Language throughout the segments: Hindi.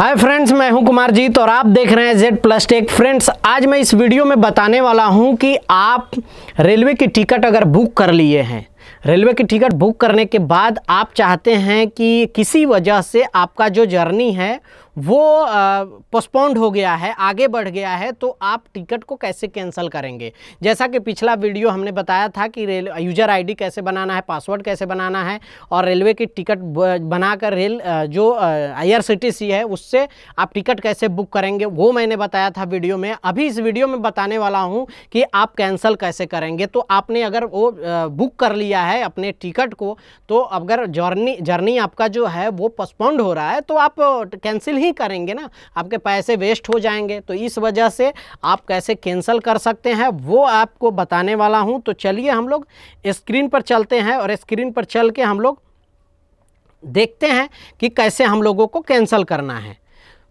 हाय फ्रेंड्स मैं हूं जीत और आप देख रहे हैं जेड प्लस टेक फ्रेंड्स आज मैं इस वीडियो में बताने वाला हूं कि आप रेलवे की टिकट अगर बुक कर लिए हैं रेलवे की टिकट बुक करने के बाद आप चाहते हैं कि किसी वजह से आपका जो जर्नी है वो पोस्पोंड हो गया है आगे बढ़ गया है तो आप टिकट को कैसे कैंसिल करेंगे जैसा कि पिछला वीडियो हमने बताया था कि रेल यूजर आईडी कैसे बनाना है पासवर्ड कैसे बनाना है और रेलवे की टिकट बनाकर रेल जो आई है उससे आप टिकट कैसे बुक करेंगे वो मैंने बताया था वीडियो में अभी इस वीडियो में बताने वाला हूँ कि आप कैंसिल कैसे करेंगे तो आपने अगर वो बुक कर लिया लिया है अपने टिकट को तो अगर जर्नी जर्नी आपका जो है वो पोस्पोंड हो रहा है तो आप कैंसिल ही करेंगे ना आपके पैसे वेस्ट हो जाएंगे तो इस वजह से आप कैसे कैंसिल कर सकते हैं वो आपको बताने वाला हूँ तो चलिए हम लोग स्क्रीन पर चलते हैं और स्क्रीन पर चल के हम लोग देखते हैं कि कैसे हम लोगों को कैंसिल करना है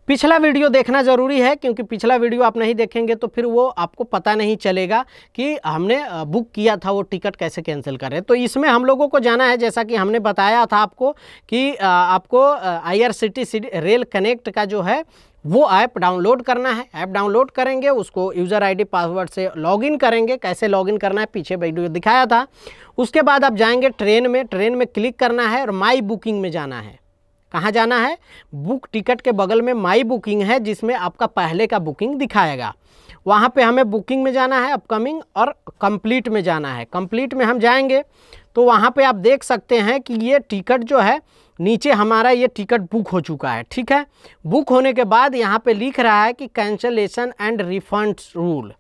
पिछला वीडियो देखना ज़रूरी है क्योंकि पिछला वीडियो आप नहीं देखेंगे तो फिर वो आपको पता नहीं चलेगा कि हमने बुक किया था वो टिकट कैसे कैंसिल करें तो इसमें हम लोगों को जाना है जैसा कि हमने बताया था आपको कि आपको आईआरसीटीसी रेल कनेक्ट का जो है वो ऐप डाउनलोड करना है ऐप डाउनलोड करेंगे उसको यूज़र आईडी पासवर्ड से लॉगिन करेंगे कैसे लॉगिन करना है पीछे वीडियो दिखाया था उसके बाद आप जाएंगे ट्रेन में ट्रेन में क्लिक करना है और माई बुकिंग में जाना है कहाँ जाना है बुक टिकट के बगल में माई बुकिंग है जिसमें आपका पहले का बुकिंग दिखाएगा वहाँ पे हमें बुकिंग में जाना है अपकमिंग और कंप्लीट में जाना है कंप्लीट में हम जाएंगे तो वहाँ पे आप देख सकते हैं कि ये टिकट जो है नीचे हमारा ये टिकट बुक हो चुका है ठीक है बुक होने के बाद यहाँ पे लिख रहा है कि कैंसलेशन एंड रिफंड रूल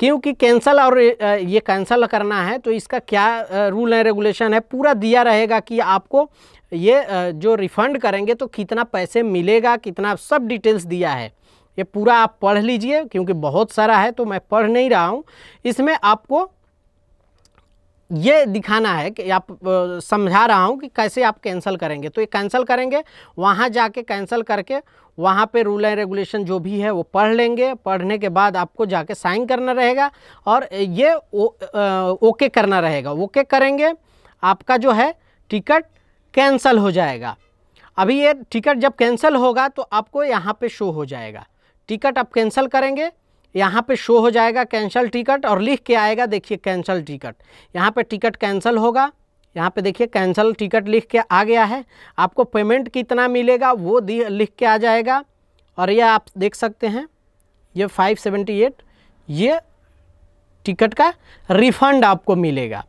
क्योंकि कैंसिल और ये कैंसल करना है तो इसका क्या रूल एंड रेगुलेशन है पूरा दिया रहेगा कि आपको ये जो रिफ़ंड करेंगे तो कितना पैसे मिलेगा कितना सब डिटेल्स दिया है ये पूरा आप पढ़ लीजिए क्योंकि बहुत सारा है तो मैं पढ़ नहीं रहा हूँ इसमें आपको ये दिखाना है कि आप समझा रहा हूँ कि कैसे आप कैंसिल करेंगे तो ये कैंसिल करेंगे वहाँ जाके कैंसिल करके वहाँ पे रूल एंड रेगुलेशन जो भी है वो पढ़ लेंगे पढ़ने के बाद आपको जाके साइन करना रहेगा और ये ओ, ओके करना रहेगा ओके करेंगे आपका जो है टिकट कैंसिल हो जाएगा अभी ये टिकट जब कैंसिल होगा तो आपको यहाँ पर शो हो जाएगा टिकट आप कैंसिल करेंगे यहाँ पे शो हो जाएगा कैंसल टिकट और लिख के आएगा देखिए कैंसल टिकट यहाँ पे टिकट कैंसिल होगा यहाँ पे देखिए कैंसल टिकट लिख के आ गया है आपको पेमेंट कितना मिलेगा वो लिख के आ जाएगा और ये आप देख सकते हैं ये 578 ये टिकट का रिफ़ंड आपको मिलेगा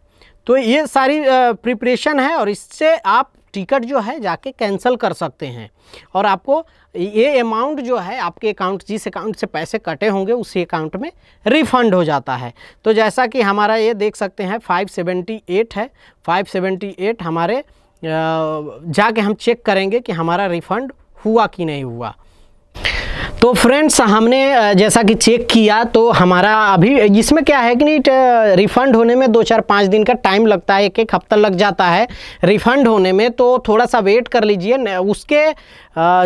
तो ये सारी प्रिपरेशन है और इससे आप टिकट जो है जाके कैंसिल कर सकते हैं और आपको ये अमाउंट जो है आपके अकाउंट जिस अकाउंट से पैसे कटे होंगे उसी अकाउंट में रिफंड हो जाता है तो जैसा कि हमारा ये देख सकते हैं फ़ाइव सेवेंटी एट है फ़ाइव सेवेंटी एट हमारे जाके हम चेक करेंगे कि हमारा रिफ़ंड हुआ कि नहीं हुआ तो फ्रेंड्स हमने जैसा कि चेक किया तो हमारा अभी इसमें क्या है कि नहीं रिफ़ंड होने में दो चार पाँच दिन का टाइम लगता है एक एक हफ्ता लग जाता है रिफ़ंड होने में तो थोड़ा सा वेट कर लीजिए उसके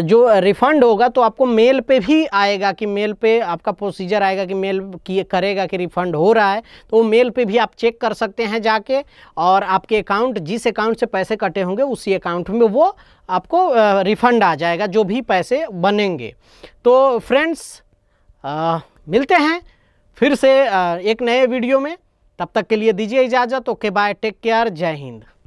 जो रिफ़ंड होगा तो आपको मेल पे भी आएगा कि मेल पे आपका प्रोसीजर आएगा कि मेल किए करेगा कि रिफ़ंड हो रहा है तो वो मेल पे भी आप चेक कर सकते हैं जाके और आपके अकाउंट जिस अकाउंट से पैसे कटे होंगे उसी अकाउंट में वो आपको रिफ़ंड आ जाएगा जो भी पैसे बनेंगे तो फ्रेंड्स मिलते हैं फिर से आ, एक नए वीडियो में तब तक के लिए दीजिए इजाज़त ओके बाय टेक केयर जय हिंद